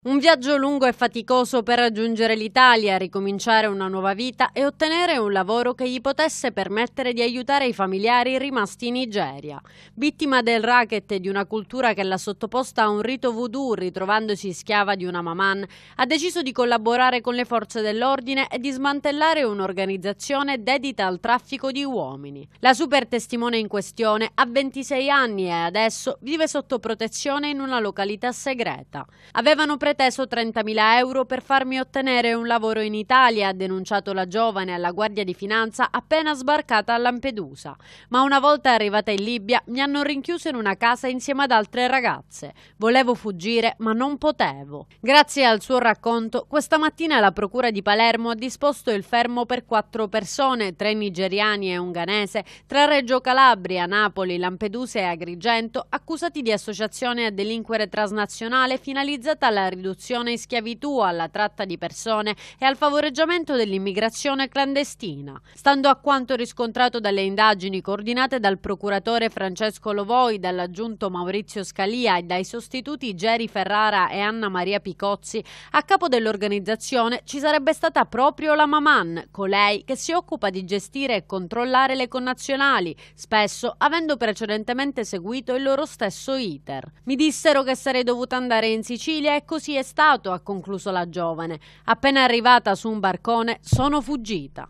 Un viaggio lungo e faticoso per raggiungere l'Italia, ricominciare una nuova vita e ottenere un lavoro che gli potesse permettere di aiutare i familiari rimasti in Nigeria. Vittima del racket e di una cultura che l'ha sottoposta a un rito voodoo, ritrovandosi schiava di una maman, ha deciso di collaborare con le forze dell'ordine e di smantellare un'organizzazione dedita al traffico di uomini. La super testimone in questione ha 26 anni e adesso vive sotto protezione in una località segreta. Avevano preso preteso 30.000 euro per farmi ottenere un lavoro in Italia, ha denunciato la giovane alla Guardia di Finanza appena sbarcata a Lampedusa. Ma una volta arrivata in Libia mi hanno rinchiuso in una casa insieme ad altre ragazze. Volevo fuggire ma non potevo. Grazie al suo racconto, questa mattina la Procura di Palermo ha disposto il fermo per quattro persone, tre nigeriani e un ghanese, tra Reggio Calabria, Napoli, Lampedusa e Agrigento, accusati di associazione a delinquere transnazionale finalizzata alla riduzione in schiavitù, alla tratta di persone e al favoreggiamento dell'immigrazione clandestina. Stando a quanto riscontrato dalle indagini coordinate dal procuratore Francesco Lovoi, dall'aggiunto Maurizio Scalia e dai sostituti Geri Ferrara e Anna Maria Picozzi, a capo dell'organizzazione ci sarebbe stata proprio la Maman, colei che si occupa di gestire e controllare le connazionali, spesso avendo precedentemente seguito il loro stesso iter. Mi dissero che sarei dovuta andare in Sicilia e così così è stato, ha concluso la giovane. Appena arrivata su un barcone sono fuggita.